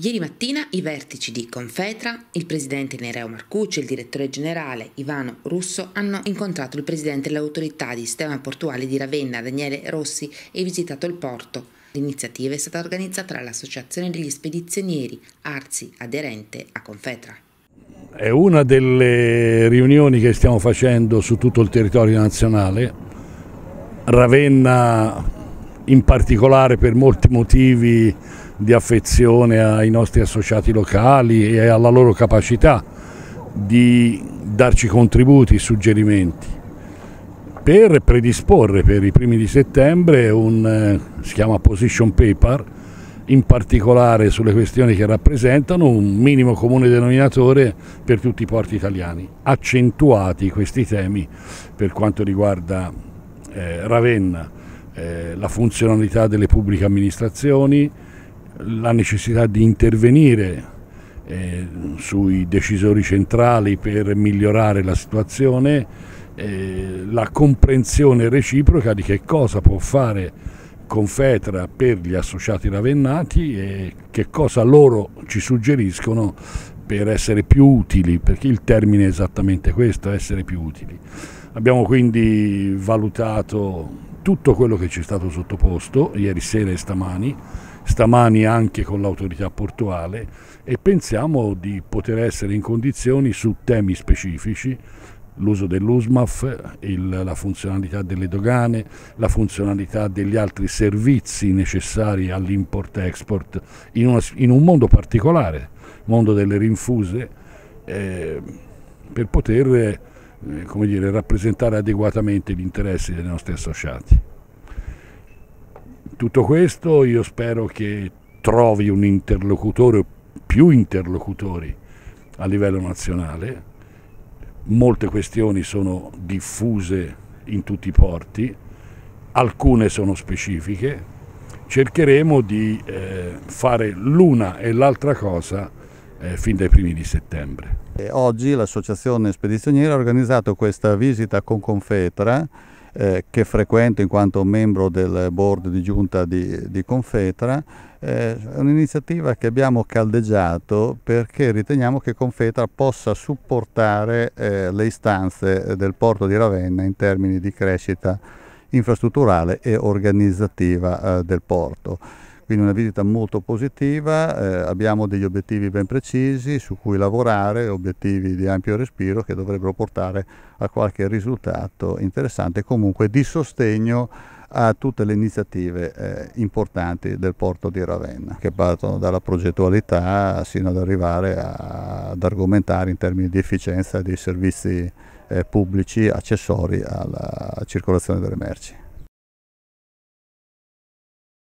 Ieri mattina i vertici di Confetra, il presidente Nereo Marcucci e il direttore generale Ivano Russo hanno incontrato il presidente dell'autorità di sistema portuale di Ravenna, Daniele Rossi, e visitato il porto. L'iniziativa è stata organizzata dall'Associazione degli Spedizionieri, Arzi, aderente a Confetra. È una delle riunioni che stiamo facendo su tutto il territorio nazionale. Ravenna in particolare per molti motivi di affezione ai nostri associati locali e alla loro capacità di darci contributi, suggerimenti per predisporre per i primi di settembre un, eh, si chiama position paper, in particolare sulle questioni che rappresentano un minimo comune denominatore per tutti i porti italiani, accentuati questi temi per quanto riguarda eh, Ravenna, eh, la funzionalità delle pubbliche amministrazioni, la necessità di intervenire eh, sui decisori centrali per migliorare la situazione, eh, la comprensione reciproca di che cosa può fare Confetra per gli associati ravennati e che cosa loro ci suggeriscono per essere più utili, perché il termine è esattamente questo, essere più utili. Abbiamo quindi valutato tutto quello che ci è stato sottoposto ieri sera e stamani, stamani anche con l'autorità portuale e pensiamo di poter essere in condizioni su temi specifici l'uso dell'USMAF, la funzionalità delle dogane, la funzionalità degli altri servizi necessari all'import-export in, in, un mondo particolare, mondo delle rinfuse, eh, per poter eh, come dire, rappresentare adeguatamente gli interessi dei nostri associati. Tutto questo io spero che trovi un interlocutore o più interlocutori a livello nazionale. Molte questioni sono diffuse in tutti i porti, alcune sono specifiche. Cercheremo di eh, fare l'una e l'altra cosa eh, fin dai primi di settembre. E oggi l'associazione spedizioniera ha organizzato questa visita con Confetra eh, che frequento in quanto membro del board di giunta di, di Confetra, eh, è un'iniziativa che abbiamo caldeggiato perché riteniamo che Confetra possa supportare eh, le istanze del porto di Ravenna in termini di crescita infrastrutturale e organizzativa eh, del porto. Quindi una visita molto positiva, eh, abbiamo degli obiettivi ben precisi su cui lavorare, obiettivi di ampio respiro che dovrebbero portare a qualche risultato interessante, comunque di sostegno a tutte le iniziative eh, importanti del porto di Ravenna, che partono dalla progettualità sino ad arrivare a, ad argomentare in termini di efficienza dei servizi eh, pubblici accessori alla circolazione delle merci.